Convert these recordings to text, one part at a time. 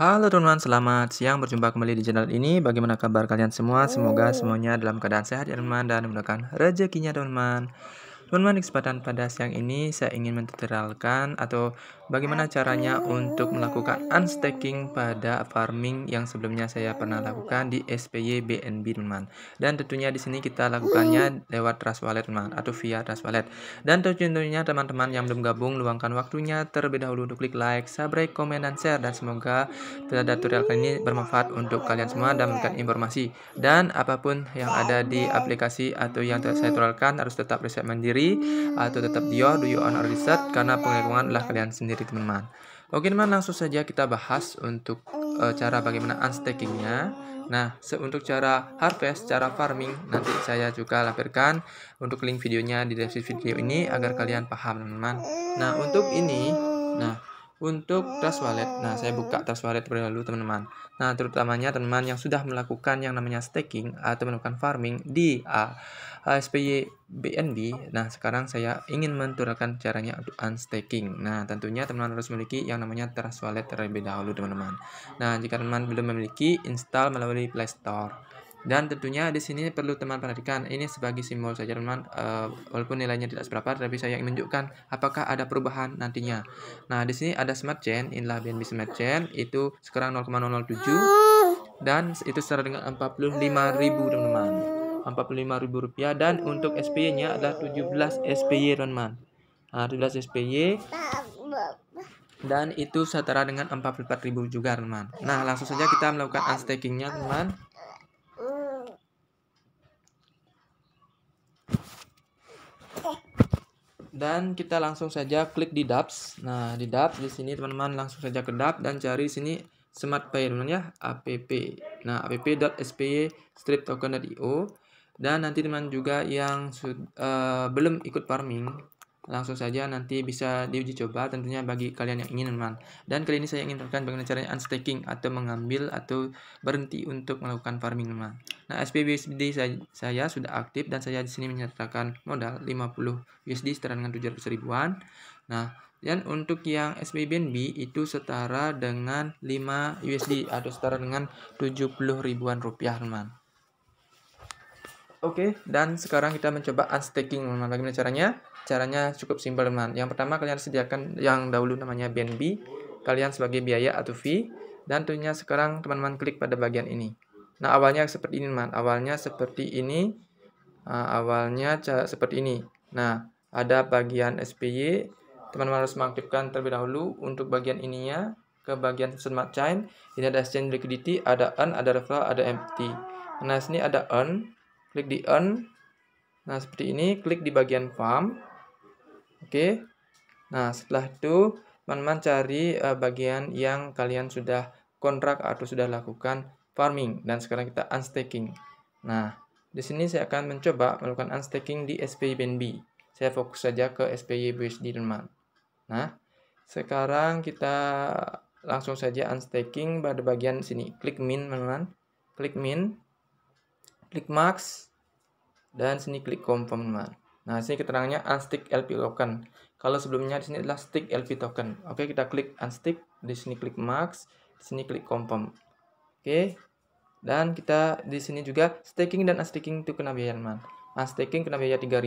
Halo teman-teman, selamat siang. Berjumpa kembali di channel ini. Bagaimana kabar kalian semua? Semoga oh. semuanya dalam keadaan sehat ya teman-teman dan mudahkan rezekinya teman-teman. Teman-teman, kesempatan pada siang ini saya ingin mentutorialkan atau bagaimana caranya untuk melakukan unstaking pada farming yang sebelumnya saya pernah lakukan di SPY BNB teman dan tentunya di sini kita lakukannya lewat Trust Wallet teman atau via Trust Wallet dan tentunya teman-teman yang belum gabung luangkan waktunya terlebih dahulu untuk klik like subscribe komen dan share dan semoga tutorial kali ini bermanfaat untuk kalian semua dan memberikan informasi dan apapun yang ada di aplikasi atau yang saya tularkan harus tetap riset mandiri atau tetap diyo do on our research karena pengelolaan adalah kalian sendiri dari teman-teman. Oke teman, langsung saja kita bahas untuk uh, cara bagaimana unstakingnya. Nah, untuk cara harvest, cara farming, nanti saya juga lampirkan untuk link videonya di deskripsi video ini agar kalian paham teman-teman. Nah, untuk ini, nah untuk trust wallet. Nah, saya buka oh. trust wallet terlebih dahulu, teman-teman. Nah, terutamanya teman-teman yang sudah melakukan yang namanya staking atau melakukan farming di uh, ah, SPY BNB. Nah, sekarang saya ingin menturunkan caranya untuk unstaking. Nah, tentunya teman-teman harus memiliki yang namanya trust wallet terlebih dahulu, teman-teman. Nah, jika teman-teman belum memiliki, install melalui Play Store. Dan tentunya di sini perlu teman perhatikan, ini sebagai simbol saja teman, uh, eh, walaupun nilainya tidak seberapa, tapi saya ingin menunjukkan apakah ada perubahan nantinya. Nah, di sini ada smart chain, inilah BNB smart chain, itu sekarang 0,007 dan itu setara dengan 45.000 teman-teman. 45.000 rupiah dan untuk SPY-nya adalah 17 SPY teman-teman. Nah, 17 SPY dan itu setara dengan 44.000 juga teman. teman Nah, langsung saja kita melakukan unstaking nya teman teman. dan kita langsung saja klik di DAPS. Nah, di DAPS di sini teman-teman langsung saja ke Dapps dan cari sini Smart Pay teman-teman ya, app. Nah, app.spy strip token.io dan nanti teman juga yang uh, belum ikut farming langsung saja nanti bisa diuji coba tentunya bagi kalian yang ingin teman. Dan kali ini saya ingin terangkan bagaimana caranya unstaking atau mengambil atau berhenti untuk melakukan farming teman. Nah, USD saya, saya sudah aktif dan saya di sini menyertakan modal 50 USD setara dengan 700 ribuan. Nah, dan untuk yang SPBNB itu setara dengan 5 USD atau setara dengan 70 ribuan rupiah teman. Oke, dan sekarang kita mencoba unstaking teman. Bagaimana caranya? Caranya cukup simpel teman. Yang pertama kalian sediakan yang dahulu namanya BNB, kalian sebagai biaya atau fee, dan tentunya sekarang teman-teman klik pada bagian ini. Nah awalnya seperti ini teman, awalnya seperti ini, uh, awalnya seperti ini. Nah ada bagian SPY, teman-teman harus mengaktifkan terlebih dahulu untuk bagian ininya ke bagian smart chain ini ada exchange liquidity ada earn ada referral ada empty nah sini ada earn klik di earn nah seperti ini klik di bagian farm Oke. Nah, setelah itu teman-teman cari uh, bagian yang kalian sudah kontrak atau sudah lakukan farming dan sekarang kita unstaking. Nah, di sini saya akan mencoba melakukan unstaking di SPY BNB. Saya fokus saja ke SPY BUSD teman. Nah, sekarang kita langsung saja unstaking pada bagian sini. Klik min teman-teman. Klik min. Klik max dan sini klik confirm teman. Nah, sini keterangannya unstick LP token. Kalau sebelumnya di sini adalah stick LP token. Oke, kita klik unstick, di sini klik max, di sini klik confirm. Oke. Dan kita di sini juga staking dan unstaking itu kena biaya, man Unstaking nah, kena biaya 3000.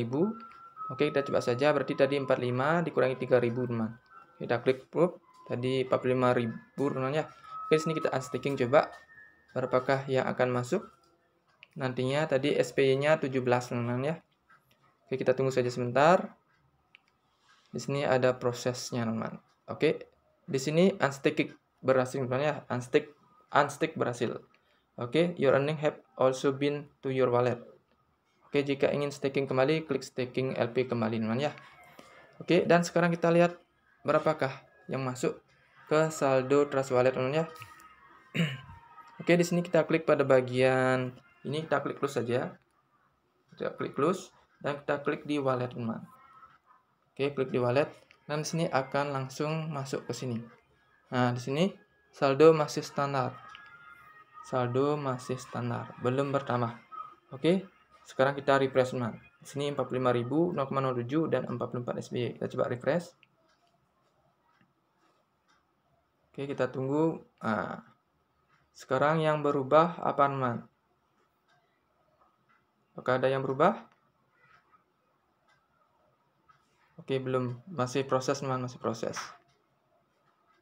Oke, kita coba saja berarti tadi 45 dikurangi 3000, man Kita klik proof tadi 45000, teman ya. Oke, di sini kita unstaking coba berapakah yang akan masuk. Nantinya tadi SPY-nya 17, teman ya. Oke, kita tunggu saja sebentar. Di sini ada prosesnya, teman. teman Oke, di sini unstick berhasil misalnya unstick unstick berhasil. Oke, your earning have also been to your wallet. Oke, jika ingin staking kembali, klik staking LP kembali, teman ya. Oke, dan sekarang kita lihat berapakah yang masuk ke saldo Trust Wallet, teman ya. Oke, di sini kita klik pada bagian ini kita klik close saja. Kita klik close dan kita klik di wallet teman oke klik di wallet dan di sini akan langsung masuk ke sini nah di sini saldo masih standar saldo masih standar belum bertambah oke sekarang kita refresh teman di sini 45.000 0,07 dan 44 SBY kita coba refresh Oke, kita tunggu. Nah, sekarang yang berubah apa, teman? Apakah ada yang berubah? Oke, belum. Masih proses, teman. Masih proses.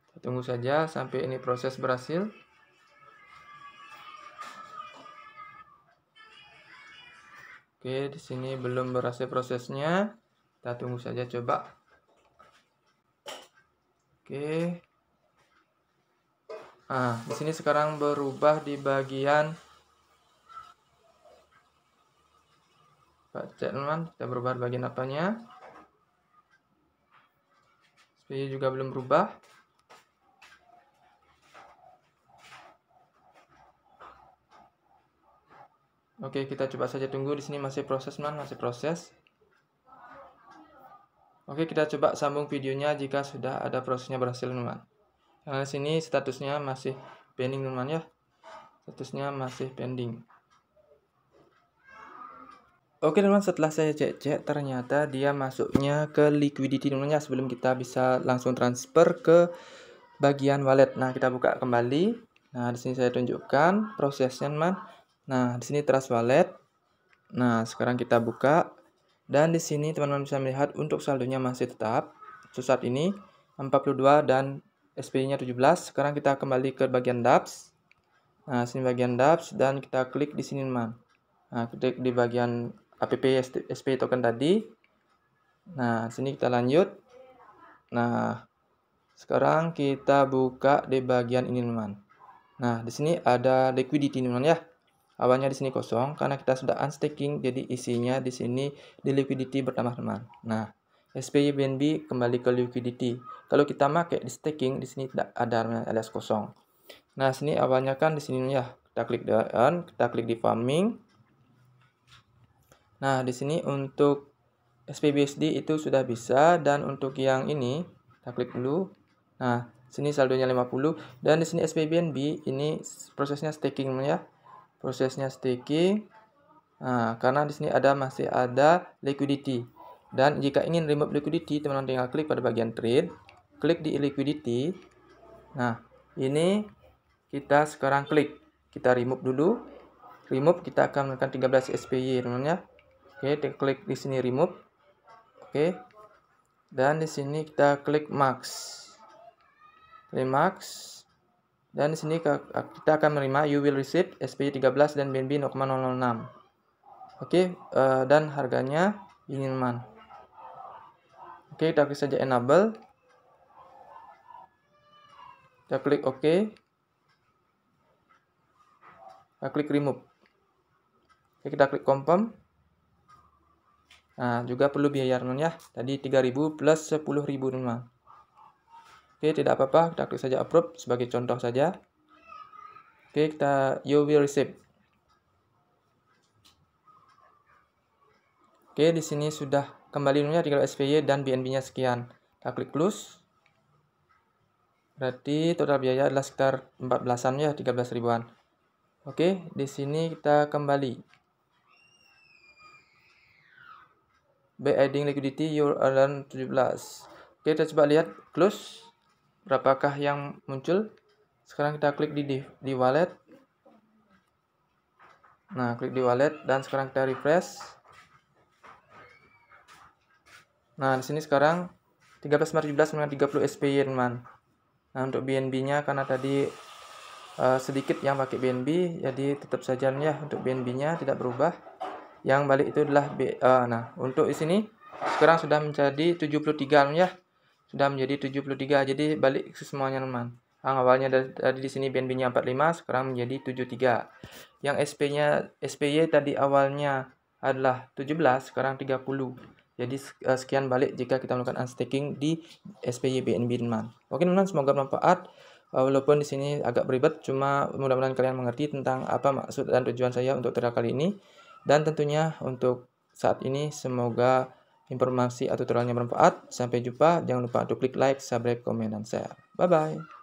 Kita tunggu saja sampai ini proses berhasil. Oke, di sini belum berhasil prosesnya. Kita tunggu saja coba. Oke. Nah di sini sekarang berubah di bagian Pak Cekman, kita berubah bagian apanya? Ini juga belum berubah. Oke, kita coba saja tunggu di sini masih proses man, masih proses. Oke, kita coba sambung videonya jika sudah ada prosesnya berhasil teman. Karena di sini statusnya masih pending teman ya. Statusnya masih pending. Oke teman setelah saya cek-cek ternyata dia masuknya ke liquidity ya sebelum kita bisa langsung transfer ke bagian wallet. Nah, kita buka kembali. Nah, di sini saya tunjukkan prosesnya, teman. Nah, di sini Trust Wallet. Nah, sekarang kita buka dan di sini teman-teman bisa melihat untuk saldonya masih tetap saat ini 42 dan SP-nya 17. Sekarang kita kembali ke bagian Daps. Nah, sini bagian Daps dan kita klik di sini, teman. Nah, klik di bagian APP SP token tadi. Nah, sini kita lanjut. Nah, sekarang kita buka di bagian ini, teman. Nah, di sini ada liquidity, teman ya. Awalnya di sini kosong karena kita sudah unstaking, jadi isinya di sini di liquidity bertambah, teman. Nah, SPY BNB kembali ke liquidity. Kalau kita pakai di staking di sini tidak ada alias kosong. Nah, sini awalnya kan di sini ya. Kita klik down, kita klik di farming. Nah, di sini untuk SPBSD itu sudah bisa dan untuk yang ini kita klik dulu. Nah, sini saldonya 50 dan di sini SPBNB ini prosesnya staking ya. Prosesnya staking. Nah, karena di sini ada masih ada liquidity. Dan jika ingin remove liquidity, teman-teman tinggal klik pada bagian trade, klik di liquidity. Nah, ini kita sekarang klik. Kita remove dulu. Remove kita akan menekan 13 SPY teman-teman ya. Oke, kita klik di sini remove. Oke. Dan di sini kita klik max. Klik Dan di sini kita akan menerima you will receive SPY 13 dan BNB 0,006. Oke, uh, dan harganya minimal. Oke, kita klik saja enable. Kita klik OK. Kita klik remove. Oke, kita klik confirm. Nah, juga perlu biaya teman ya. Tadi 3000 plus 10000 teman. Oke, tidak apa-apa, kita klik saja approve sebagai contoh saja. Oke, kita you will receive. Oke, di sini sudah kembali ya. tinggal SPY dan BNB-nya sekian. Kita klik close. Berarti total biaya adalah sekitar 14-an ya, 13 ribuan. Oke, di sini kita kembali. by adding liquidity you earn 17 oke kita coba lihat close berapakah yang muncul sekarang kita klik di, di, wallet nah klik di wallet dan sekarang kita refresh nah di sini sekarang 13.17 menang 30 SPY teman nah untuk BNB nya karena tadi uh, sedikit yang pakai BNB jadi tetap saja ya untuk BNB nya tidak berubah yang balik itu adalah B. Uh, nah, untuk di sini sekarang sudah menjadi 73 anu ya. Sudah menjadi 73. Jadi balik semuanya teman. Yang awalnya tadi di sini BNB-nya 45, sekarang menjadi 73. Yang SP-nya SPY tadi awalnya adalah 17, sekarang 30. Jadi eh, sekian balik jika kita melakukan unstaking di SPY BNB teman. Oke teman, semoga bermanfaat. Eh, walaupun di sini agak beribet, cuma mudah-mudahan kalian mengerti tentang apa maksud dan tujuan saya untuk tutorial kali ini. Dan tentunya untuk saat ini semoga informasi atau tutorialnya bermanfaat. Sampai jumpa, jangan lupa untuk klik like, subscribe, komen, dan share. Bye-bye.